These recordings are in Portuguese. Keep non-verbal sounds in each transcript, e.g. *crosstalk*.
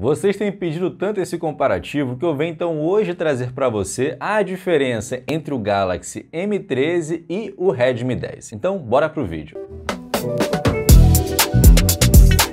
Vocês têm pedido tanto esse comparativo que eu venho então hoje trazer para você a diferença entre o Galaxy M13 e o Redmi 10. Então, bora pro vídeo.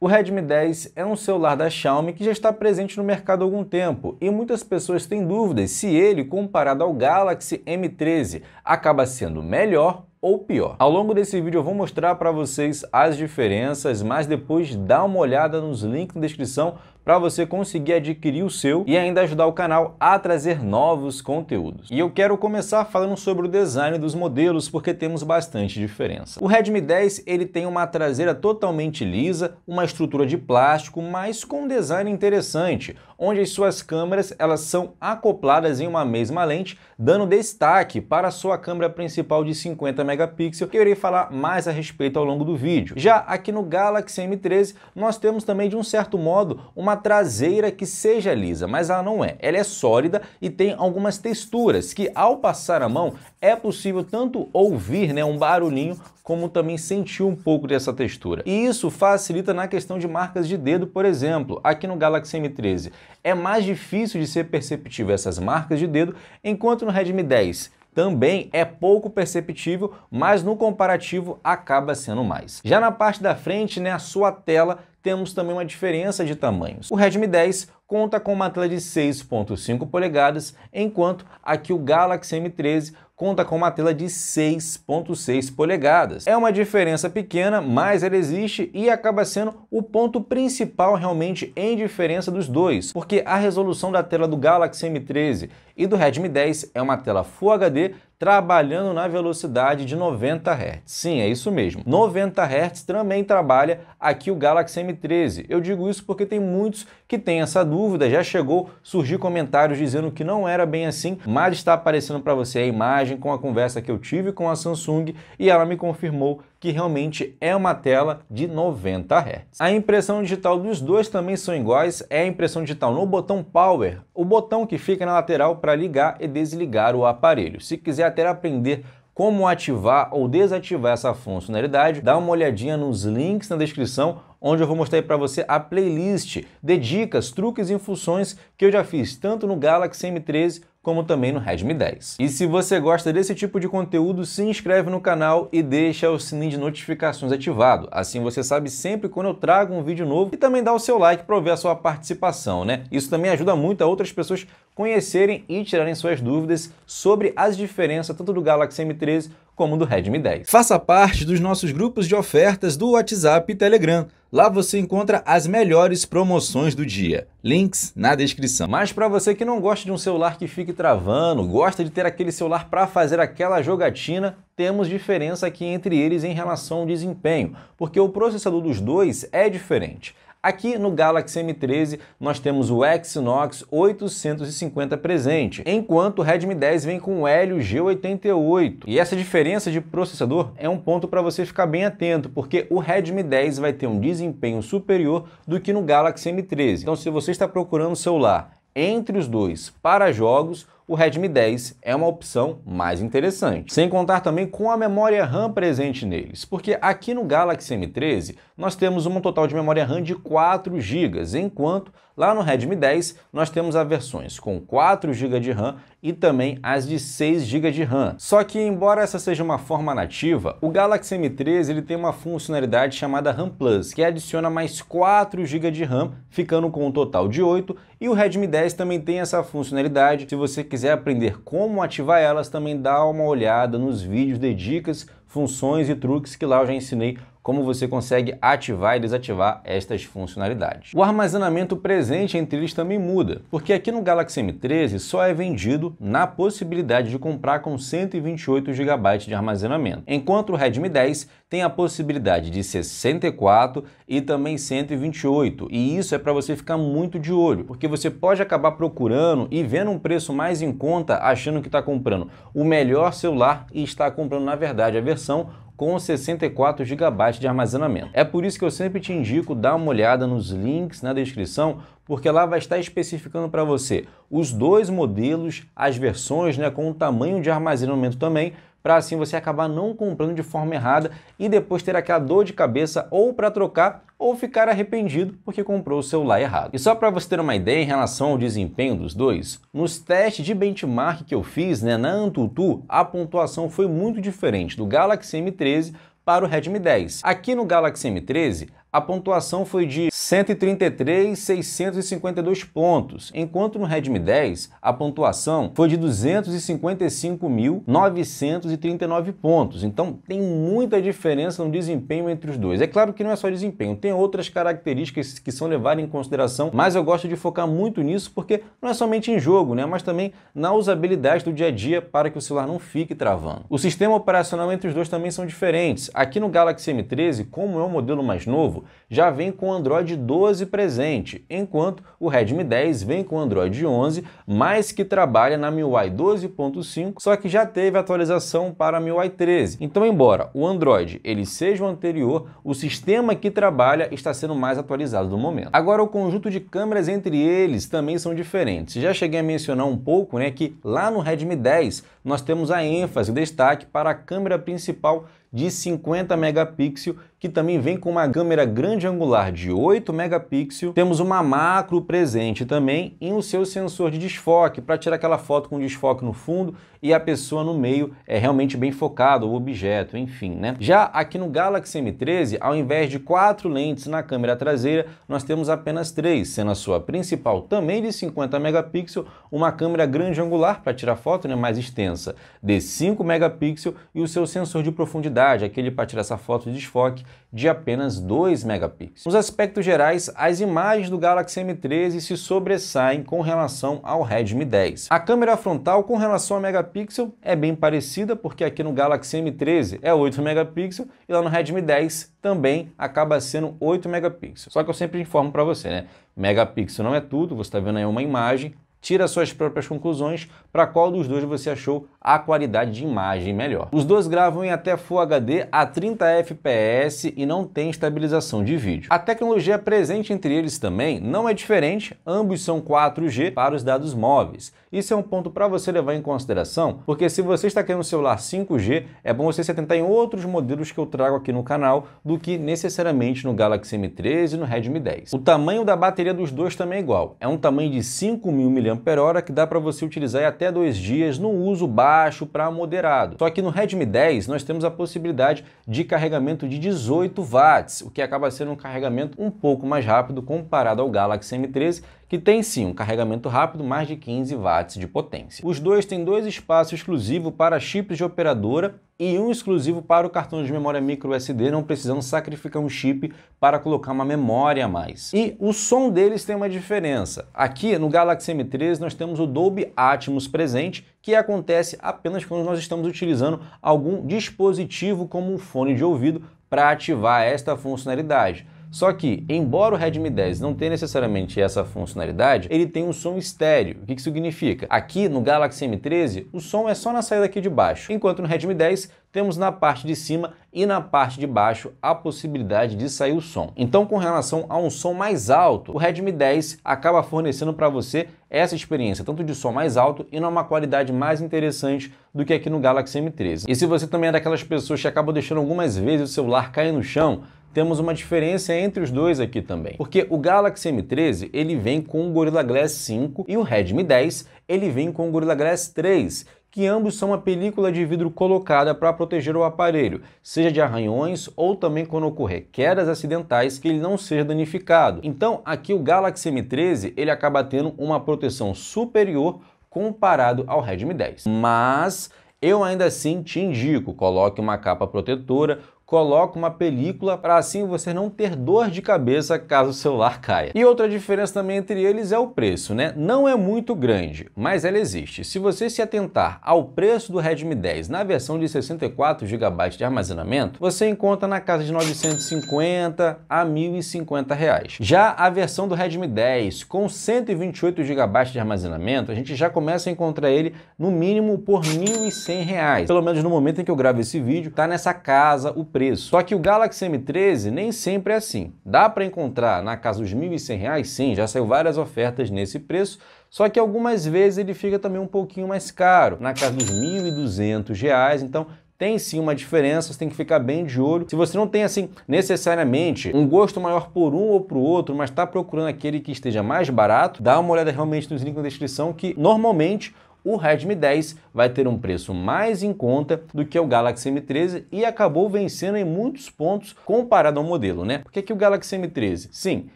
O Redmi 10 é um celular da Xiaomi que já está presente no mercado há algum tempo e muitas pessoas têm dúvidas se ele, comparado ao Galaxy M13, acaba sendo melhor ou pior. Ao longo desse vídeo eu vou mostrar para vocês as diferenças, mas depois dá uma olhada nos links na descrição para você conseguir adquirir o seu e ainda ajudar o canal a trazer novos conteúdos. E eu quero começar falando sobre o design dos modelos, porque temos bastante diferença. O Redmi 10 ele tem uma traseira totalmente lisa, uma estrutura de plástico, mas com um design interessante, onde as suas câmeras elas são acopladas em uma mesma lente, dando destaque para a sua câmera principal de 50 megapixels, que eu irei falar mais a respeito ao longo do vídeo. Já aqui no Galaxy M13, nós temos também de um certo modo uma uma traseira que seja lisa, mas ela não é. Ela é sólida e tem algumas texturas que ao passar a mão é possível tanto ouvir né, um barulhinho como também sentir um pouco dessa textura. E isso facilita na questão de marcas de dedo, por exemplo, aqui no Galaxy M13. É mais difícil de ser perceptível essas marcas de dedo, enquanto no Redmi 10 também é pouco perceptível, mas no comparativo acaba sendo mais. Já na parte da frente, né, a sua tela temos também uma diferença de tamanhos. O Redmi 10 conta com uma tela de 6.5 polegadas, enquanto aqui o Galaxy M13 conta com uma tela de 6.6 polegadas. É uma diferença pequena, mas ela existe e acaba sendo o ponto principal realmente em diferença dos dois, porque a resolução da tela do Galaxy M13 e do Redmi 10 é uma tela Full HD trabalhando na velocidade de 90 Hz. Sim, é isso mesmo. 90 Hz também trabalha aqui o Galaxy M13. Eu digo isso porque tem muitos que têm essa dúvida, já chegou surgir comentários dizendo que não era bem assim, mas está aparecendo para você a imagem com a conversa que eu tive com a Samsung e ela me confirmou que realmente é uma tela de 90 Hz. A impressão digital dos dois também são iguais, é a impressão digital no botão Power, o botão que fica na lateral para ligar e desligar o aparelho. Se quiser até aprender como ativar ou desativar essa funcionalidade, dá uma olhadinha nos links na descrição onde eu vou mostrar para você a playlist de dicas, truques e funções que eu já fiz tanto no Galaxy M13 como também no Redmi 10. E se você gosta desse tipo de conteúdo, se inscreve no canal e deixa o sininho de notificações ativado. Assim você sabe sempre quando eu trago um vídeo novo e também dá o seu like para ver a sua participação, né? Isso também ajuda muito a outras pessoas conhecerem e tirarem suas dúvidas sobre as diferenças tanto do Galaxy M13 como o do Redmi 10. Faça parte dos nossos grupos de ofertas do WhatsApp e Telegram. Lá você encontra as melhores promoções do dia. Links na descrição. Mas para você que não gosta de um celular que fique travando, gosta de ter aquele celular para fazer aquela jogatina, temos diferença aqui entre eles em relação ao desempenho, porque o processador dos dois é diferente. Aqui no Galaxy M13 nós temos o Exynos 850 presente, enquanto o Redmi 10 vem com o Helio G88. E essa diferença de processador é um ponto para você ficar bem atento, porque o Redmi 10 vai ter um desempenho superior do que no Galaxy M13. Então se você está procurando celular entre os dois para jogos, o Redmi 10 é uma opção mais interessante. Sem contar também com a memória RAM presente neles, porque aqui no Galaxy M13 nós temos um total de memória RAM de 4 GB, enquanto lá no Redmi 10 nós temos as versões com 4 GB de RAM e também as de 6 GB de RAM. Só que embora essa seja uma forma nativa, o Galaxy M13 ele tem uma funcionalidade chamada RAM Plus, que adiciona mais 4 GB de RAM, ficando com um total de 8, e o Redmi 10 também tem essa funcionalidade se você quiser aprender como ativar elas, também dá uma olhada nos vídeos de dicas funções e truques que lá eu já ensinei como você consegue ativar e desativar estas funcionalidades. O armazenamento presente entre eles também muda, porque aqui no Galaxy M13 só é vendido na possibilidade de comprar com 128 GB de armazenamento, enquanto o Redmi 10 tem a possibilidade de 64 e também 128, e isso é para você ficar muito de olho, porque você pode acabar procurando e vendo um preço mais em conta achando que está comprando o melhor celular e está comprando na verdade a versão versão com 64 GB de armazenamento. É por isso que eu sempre te indico dar uma olhada nos links na descrição, porque lá vai estar especificando para você os dois modelos, as versões né, com o tamanho de armazenamento também, para assim você acabar não comprando de forma errada e depois ter aquela dor de cabeça ou para trocar ou ficar arrependido porque comprou o celular errado. E só para você ter uma ideia em relação ao desempenho dos dois, nos testes de benchmark que eu fiz né, na Antutu, a pontuação foi muito diferente do Galaxy M13 para o Redmi 10. Aqui no Galaxy M13, a pontuação foi de 133.652 pontos, enquanto no Redmi 10 a pontuação foi de 255.939 pontos. Então tem muita diferença no desempenho entre os dois. É claro que não é só desempenho, tem outras características que são levadas em consideração, mas eu gosto de focar muito nisso porque não é somente em jogo, né, mas também na usabilidade do dia a dia para que o celular não fique travando. O sistema operacional entre os dois também são diferentes. Aqui no Galaxy M13, como é um modelo mais novo, já vem com Android 12 presente, enquanto o Redmi 10 vem com Android 11, mas que trabalha na MIUI 12.5, só que já teve atualização para a MIUI 13. Então, embora o Android ele seja o anterior, o sistema que trabalha está sendo mais atualizado no momento. Agora, o conjunto de câmeras entre eles também são diferentes. Já cheguei a mencionar um pouco né, que lá no Redmi 10 nós temos a ênfase, o destaque para a câmera principal de 50 megapixels, que também vem com uma câmera grande angular de 8 megapixels. Temos uma macro presente também e o seu sensor de desfoque para tirar aquela foto com desfoque no fundo e a pessoa no meio é realmente bem focado, o objeto, enfim, né? Já aqui no Galaxy M13, ao invés de quatro lentes na câmera traseira, nós temos apenas três, sendo a sua principal também de 50 megapixels, uma câmera grande angular para tirar foto, né, mais extensa, de 5 megapixels e o seu sensor de profundidade qualidade, aqui ele tirar essa foto de desfoque de apenas 2 megapixels. Nos aspectos gerais, as imagens do Galaxy M13 se sobressaem com relação ao Redmi 10. A câmera frontal com relação ao megapixel é bem parecida, porque aqui no Galaxy M13 é 8 megapixels e lá no Redmi 10 também acaba sendo 8 megapixels. Só que eu sempre informo para você, né? Megapixel não é tudo, você está vendo aí uma imagem, tira suas próprias conclusões para qual dos dois você achou a qualidade de imagem melhor. Os dois gravam em até Full HD a 30 fps e não tem estabilização de vídeo. A tecnologia presente entre eles também não é diferente, ambos são 4G para os dados móveis. Isso é um ponto para você levar em consideração, porque se você está querendo um celular 5G, é bom você se atentar em outros modelos que eu trago aqui no canal do que necessariamente no Galaxy M13 e no Redmi 10. O tamanho da bateria dos dois também é igual, é um tamanho de 5.000 mAh mAh que dá para você utilizar em até dois dias no uso baixo para moderado. Só que no Redmi 10 nós temos a possibilidade de carregamento de 18 watts, o que acaba sendo um carregamento um pouco mais rápido comparado ao Galaxy M13 que tem sim um carregamento rápido mais de 15 watts de potência. Os dois têm dois espaços exclusivos para chips de operadora e um exclusivo para o cartão de memória micro SD, não precisando sacrificar um chip para colocar uma memória a mais. E o som deles tem uma diferença. Aqui no Galaxy M13 nós temos o Dolby Atmos presente, que acontece apenas quando nós estamos utilizando algum dispositivo como um fone de ouvido para ativar esta funcionalidade. Só que, embora o Redmi 10 não tenha necessariamente essa funcionalidade, ele tem um som estéreo. O que, que significa? Aqui no Galaxy M13, o som é só na saída aqui de baixo, enquanto no Redmi 10 temos na parte de cima e na parte de baixo a possibilidade de sair o som. Então, com relação a um som mais alto, o Redmi 10 acaba fornecendo para você essa experiência, tanto de som mais alto e numa qualidade mais interessante do que aqui no Galaxy M13. E se você também é daquelas pessoas que acabam deixando algumas vezes o celular cair no chão, temos uma diferença entre os dois aqui também. Porque o Galaxy M13, ele vem com o Gorilla Glass 5 e o Redmi 10, ele vem com o Gorilla Glass 3, que ambos são uma película de vidro colocada para proteger o aparelho, seja de arranhões ou também quando ocorrer quedas acidentais que ele não seja danificado. Então, aqui o Galaxy M13, ele acaba tendo uma proteção superior comparado ao Redmi 10. Mas eu ainda assim te indico, coloque uma capa protetora, coloca uma película para assim você não ter dor de cabeça caso o celular *laughs* caia. E outra diferença também entre eles é o preço, né? Não é muito grande, mas ela existe. Se você se atentar ao preço do Redmi 10 na versão de 64 GB de armazenamento, você encontra na casa de 950 a 1050 reais. Já a versão do Redmi 10 com 128 GB de armazenamento, a gente já começa a encontrar ele no mínimo por 1.100 reais. Pelo menos no momento em que eu gravo esse vídeo, tá nessa casa o preço preço. Só que o Galaxy M13 nem sempre é assim. Dá para encontrar na casa dos R$ 1.100? Sim, já saiu várias ofertas nesse preço, só que algumas vezes ele fica também um pouquinho mais caro, na casa dos R$ 1.200, então tem sim uma diferença, você tem que ficar bem de olho. Se você não tem, assim, necessariamente um gosto maior por um ou para o outro, mas está procurando aquele que esteja mais barato, dá uma olhada realmente nos links na descrição, que normalmente o Redmi 10 vai ter um preço mais em conta do que o Galaxy M13 e acabou vencendo em muitos pontos comparado ao modelo, né? Por que, que o Galaxy M13? Sim,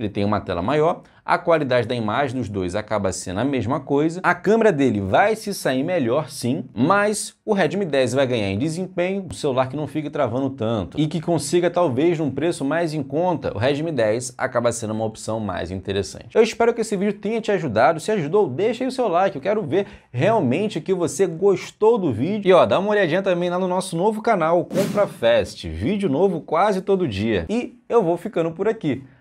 ele tem uma tela maior, a qualidade da imagem dos dois acaba sendo a mesma coisa, a câmera dele vai se sair melhor sim, mas o Redmi 10 vai ganhar em desempenho, o celular que não fica travando tanto e que consiga talvez um preço mais em conta, o Redmi 10 acaba sendo uma opção mais interessante. Eu espero que esse vídeo tenha te ajudado, se ajudou deixa aí o seu like, eu quero ver realmente que você gostou do vídeo e ó, dá uma olhadinha também lá no nosso novo canal Compra Fest, vídeo novo quase todo dia e eu vou ficando por aqui.